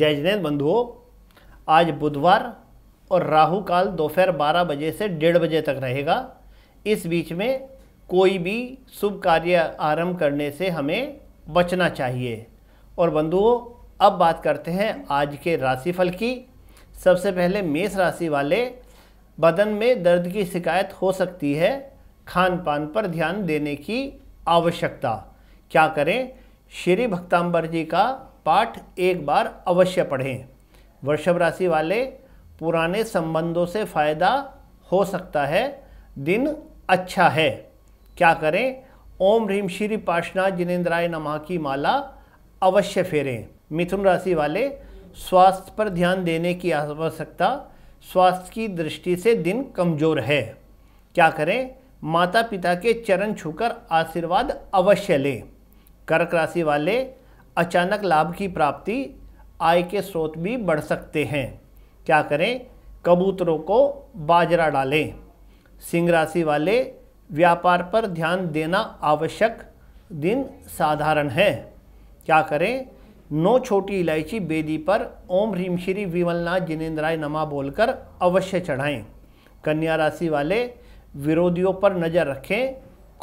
जय जिनेन्द्र बंधुओं आज बुधवार और राहु काल दोपहर 12 बजे से डेढ़ बजे तक रहेगा इस बीच में कोई भी शुभ कार्य आरंभ करने से हमें बचना चाहिए और बंधुओं अब बात करते हैं आज के राशिफल की सबसे पहले मेष राशि वाले बदन में दर्द की शिकायत हो सकती है खान पान पर ध्यान देने की आवश्यकता क्या करें श्री भक्तांबर जी का पाठ एक बार अवश्य पढ़ें वृषभ राशि वाले पुराने संबंधों से फ़ायदा हो सकता है दिन अच्छा है क्या करें ओम ह्रीम श्री पार्शनाथ जिनेन्द्राय नमा की माला अवश्य फेरें मिथुन राशि वाले स्वास्थ्य पर ध्यान देने की आवश्यकता स्वास्थ्य की दृष्टि से दिन कमज़ोर है क्या करें माता पिता के चरण छूकर आशीर्वाद अवश्य लें कर्क राशि वाले अचानक लाभ की प्राप्ति आय के स्रोत भी बढ़ सकते हैं क्या करें कबूतरों को बाजरा डालें सिंह राशि वाले व्यापार पर ध्यान देना आवश्यक दिन साधारण है क्या करें नौ छोटी इलायची बेदी पर ओम ह्रीम श्री विमलनाथ जिनेन्द्राय नमा बोलकर अवश्य चढ़ाएं कन्या राशि वाले विरोधियों पर नज़र रखें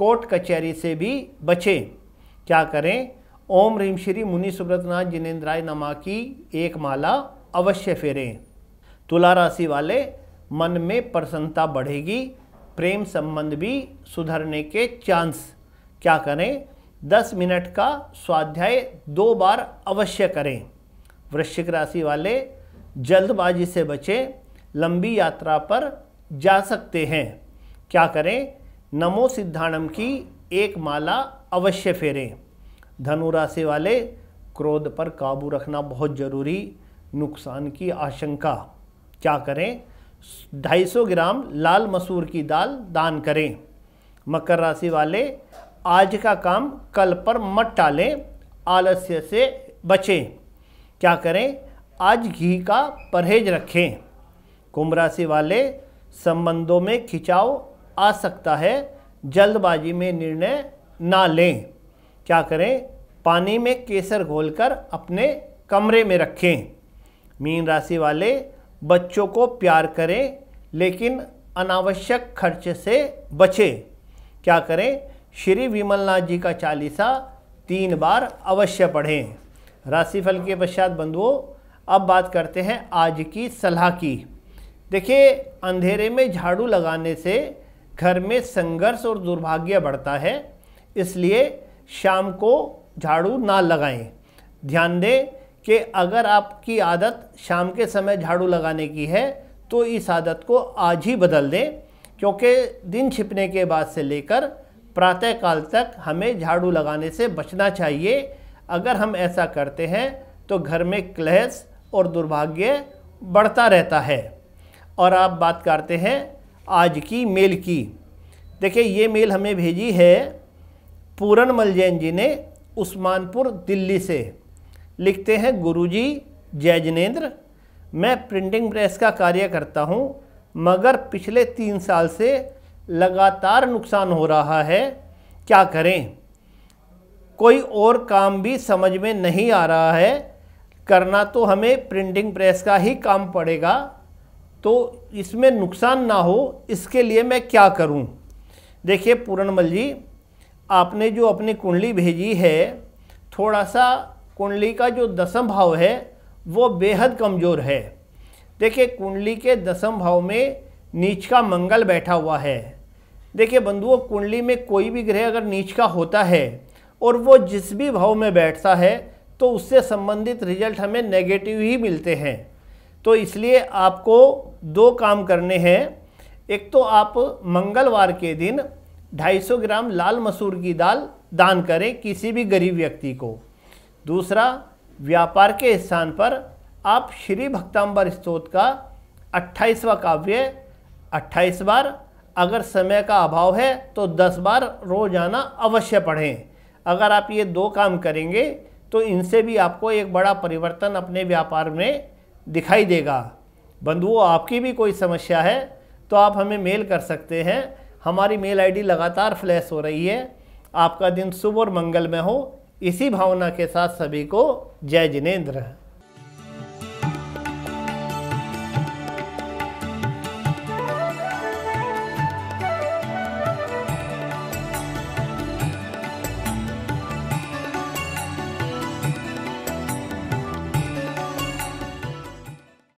कोर्ट कचहरी से भी बचें क्या करें ओम रीम श्री मुनि सुब्रतनाथ जिनेन्द्राय नमा की एक माला अवश्य फेरें तुला राशि वाले मन में प्रसन्नता बढ़ेगी प्रेम संबंध भी सुधरने के चांस क्या करें दस मिनट का स्वाध्याय दो बार अवश्य करें वृश्चिक राशि वाले जल्दबाजी से बचें लंबी यात्रा पर जा सकते हैं क्या करें नमो सिद्धानम की एक माला अवश्य फेरें धनु राशि वाले क्रोध पर काबू रखना बहुत ज़रूरी नुकसान की आशंका क्या करें 250 ग्राम लाल मसूर की दाल दान करें मकर राशि वाले आज का काम कल पर मत टालें आलस्य से बचें क्या करें आज घी का परहेज रखें कुंभ राशि वाले संबंधों में खिंचाव आ सकता है जल्दबाजी में निर्णय ना लें क्या करें पानी में केसर घोलकर अपने कमरे में रखें मीन राशि वाले बच्चों को प्यार करें लेकिन अनावश्यक खर्च से बचें क्या करें श्री विमलनाथ जी का चालीसा तीन बार अवश्य पढ़ें राशिफल के पश्चात बंधुओं अब बात करते हैं आज की सलाह की देखिए अंधेरे में झाड़ू लगाने से घर में संघर्ष और दुर्भाग्य बढ़ता है इसलिए शाम को झाड़ू ना लगाएं ध्यान दें कि अगर आपकी आदत शाम के समय झाड़ू लगाने की है तो इस आदत को आज ही बदल दें क्योंकि दिन छिपने के बाद से लेकर प्रातःकाल तक हमें झाड़ू लगाने से बचना चाहिए अगर हम ऐसा करते हैं तो घर में क्लेश और दुर्भाग्य बढ़ता रहता है और आप बात करते हैं आज की मेल की देखिए ये मेल हमें भेजी है पूरन मल जैन जी ने उस्मानपुर दिल्ली से लिखते हैं गुरुजी जय जिनेंद्र मैं प्रिंटिंग प्रेस का कार्य करता हूँ मगर पिछले तीन साल से लगातार नुकसान हो रहा है क्या करें कोई और काम भी समझ में नहीं आ रहा है करना तो हमें प्रिंटिंग प्रेस का ही काम पड़ेगा तो इसमें नुकसान ना हो इसके लिए मैं क्या करूं? देखिए पूरनमल जी आपने जो अपनी कुंडली भेजी है थोड़ा सा कुंडली का जो दसम भाव है वो बेहद कमज़ोर है देखिए कुंडली के दसम भाव में नीच का मंगल बैठा हुआ है देखिए बंधुओं कुंडली में कोई भी ग्रह अगर नीच का होता है और वो जिस भी भाव में बैठता है तो उससे संबंधित रिजल्ट हमें नेगेटिव ही मिलते हैं तो इसलिए आपको दो काम करने हैं एक तो आप मंगलवार के दिन 250 ग्राम लाल मसूर की दाल दान करें किसी भी गरीब व्यक्ति को दूसरा व्यापार के स्थान पर आप श्री भक्ताम्बर स्तोत का अट्ठाईसवा काव्य अट्ठाईस बार अगर समय का अभाव है तो दस बार रोजाना अवश्य पढ़ें अगर आप ये दो काम करेंगे तो इनसे भी आपको एक बड़ा परिवर्तन अपने व्यापार में दिखाई देगा बंधुओं आपकी भी कोई समस्या है तो आप हमें मेल कर सकते हैं हमारी मेल आईडी लगातार फ्लैश हो रही है आपका दिन शुभ और मंगलमय हो इसी भावना के साथ सभी को जय जिनेन्द्र